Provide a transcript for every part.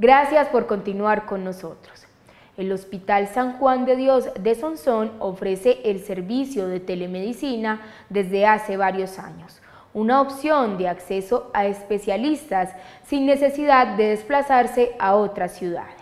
Gracias por continuar con nosotros. El Hospital San Juan de Dios de Sonsón ofrece el servicio de telemedicina desde hace varios años, una opción de acceso a especialistas sin necesidad de desplazarse a otras ciudades.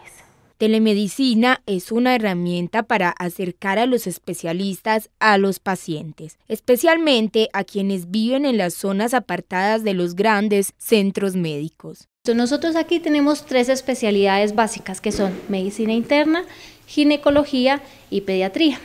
Telemedicina es una herramienta para acercar a los especialistas a los pacientes, especialmente a quienes viven en las zonas apartadas de los grandes centros médicos nosotros aquí tenemos tres especialidades básicas que son medicina interna, ginecología y pediatría.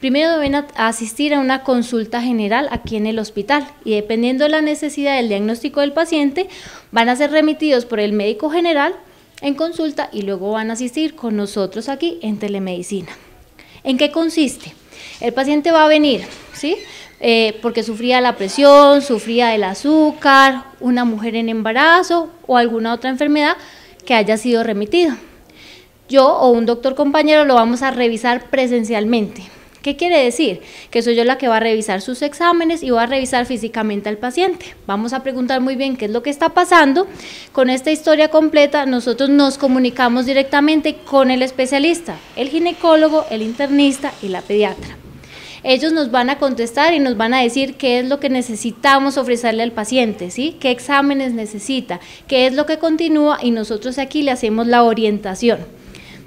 Primero deben asistir a una consulta general aquí en el hospital y dependiendo de la necesidad del diagnóstico del paciente van a ser remitidos por el médico general en consulta y luego van a asistir con nosotros aquí en telemedicina. ¿En qué consiste? El paciente va a venir, ¿sí? Eh, porque sufría la presión, sufría el azúcar, una mujer en embarazo o alguna otra enfermedad que haya sido remitida. Yo o un doctor compañero lo vamos a revisar presencialmente. ¿Qué quiere decir? Que soy yo la que va a revisar sus exámenes y va a revisar físicamente al paciente. Vamos a preguntar muy bien qué es lo que está pasando. Con esta historia completa nosotros nos comunicamos directamente con el especialista, el ginecólogo, el internista y la pediatra ellos nos van a contestar y nos van a decir qué es lo que necesitamos ofrecerle al paciente, ¿sí? qué exámenes necesita, qué es lo que continúa y nosotros aquí le hacemos la orientación.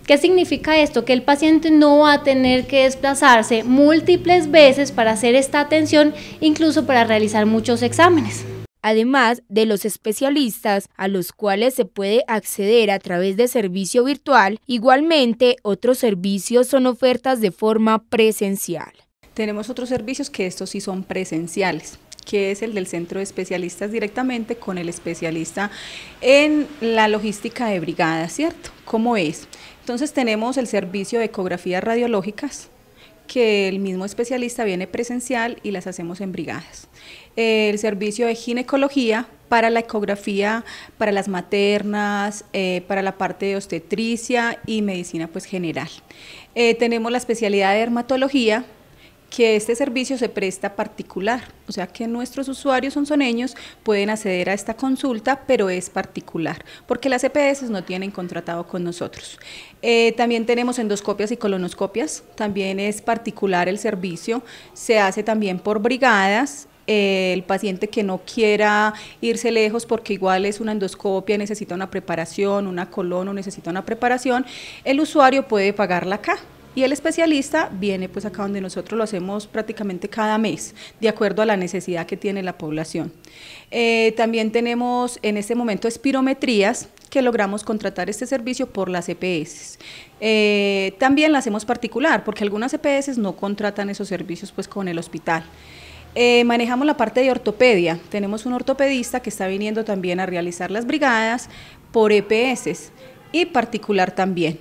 ¿Qué significa esto? Que el paciente no va a tener que desplazarse múltiples veces para hacer esta atención, incluso para realizar muchos exámenes además de los especialistas a los cuales se puede acceder a través de servicio virtual, igualmente otros servicios son ofertas de forma presencial. Tenemos otros servicios que estos sí son presenciales que es el del centro de especialistas directamente con el especialista en la logística de brigadas, ¿cierto? ¿Cómo es? Entonces tenemos el servicio de ecografías radiológicas, que el mismo especialista viene presencial y las hacemos en brigadas. El servicio de ginecología para la ecografía, para las maternas, eh, para la parte de obstetricia y medicina pues general. Eh, tenemos la especialidad de dermatología, que este servicio se presta particular, o sea que nuestros usuarios son soneños pueden acceder a esta consulta, pero es particular, porque las EPS no tienen contratado con nosotros. Eh, también tenemos endoscopias y colonoscopias, también es particular el servicio, se hace también por brigadas, eh, el paciente que no quiera irse lejos porque igual es una endoscopia, necesita una preparación, una colono, necesita una preparación, el usuario puede pagarla acá. Y el especialista viene pues acá donde nosotros lo hacemos prácticamente cada mes, de acuerdo a la necesidad que tiene la población. Eh, también tenemos en este momento espirometrías que logramos contratar este servicio por las EPS. Eh, también la hacemos particular, porque algunas EPS no contratan esos servicios pues con el hospital. Eh, manejamos la parte de ortopedia. Tenemos un ortopedista que está viniendo también a realizar las brigadas por EPS y particular también.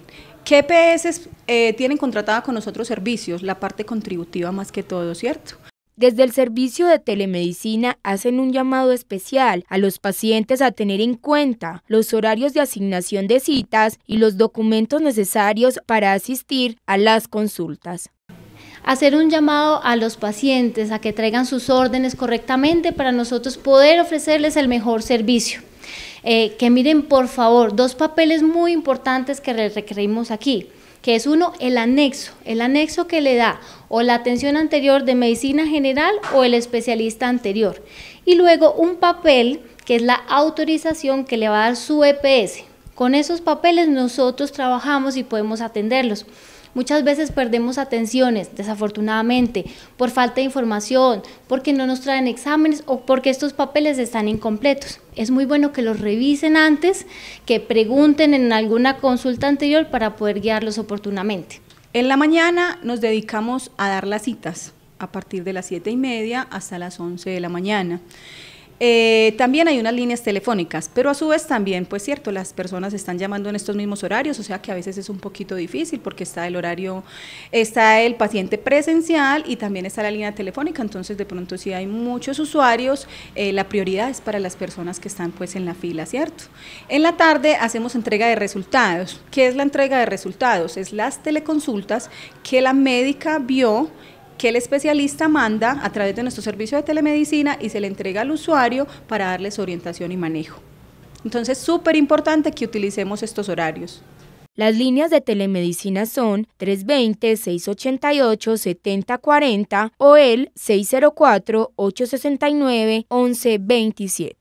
GPS eh, tienen contratada con nosotros servicios? La parte contributiva más que todo, ¿cierto? Desde el servicio de telemedicina hacen un llamado especial a los pacientes a tener en cuenta los horarios de asignación de citas y los documentos necesarios para asistir a las consultas hacer un llamado a los pacientes a que traigan sus órdenes correctamente para nosotros poder ofrecerles el mejor servicio. Eh, que miren por favor dos papeles muy importantes que requerimos aquí que es uno, el anexo, el anexo que le da o la atención anterior de medicina general o el especialista anterior. Y luego un papel que es la autorización que le va a dar su EPS. Con esos papeles nosotros trabajamos y podemos atenderlos. Muchas veces perdemos atenciones, desafortunadamente, por falta de información, porque no nos traen exámenes o porque estos papeles están incompletos. Es muy bueno que los revisen antes, que pregunten en alguna consulta anterior para poder guiarlos oportunamente. En la mañana nos dedicamos a dar las citas a partir de las 7 y media hasta las 11 de la mañana. Eh, también hay unas líneas telefónicas, pero a su vez también, pues cierto, las personas están llamando en estos mismos horarios, o sea que a veces es un poquito difícil porque está el horario, está el paciente presencial y también está la línea telefónica, entonces de pronto si hay muchos usuarios, eh, la prioridad es para las personas que están pues en la fila, ¿cierto? En la tarde hacemos entrega de resultados. ¿Qué es la entrega de resultados? Es las teleconsultas que la médica vio que el especialista manda a través de nuestro servicio de telemedicina y se le entrega al usuario para darles orientación y manejo. Entonces, súper importante que utilicemos estos horarios. Las líneas de telemedicina son 320-688-7040 o el 604-869-1127.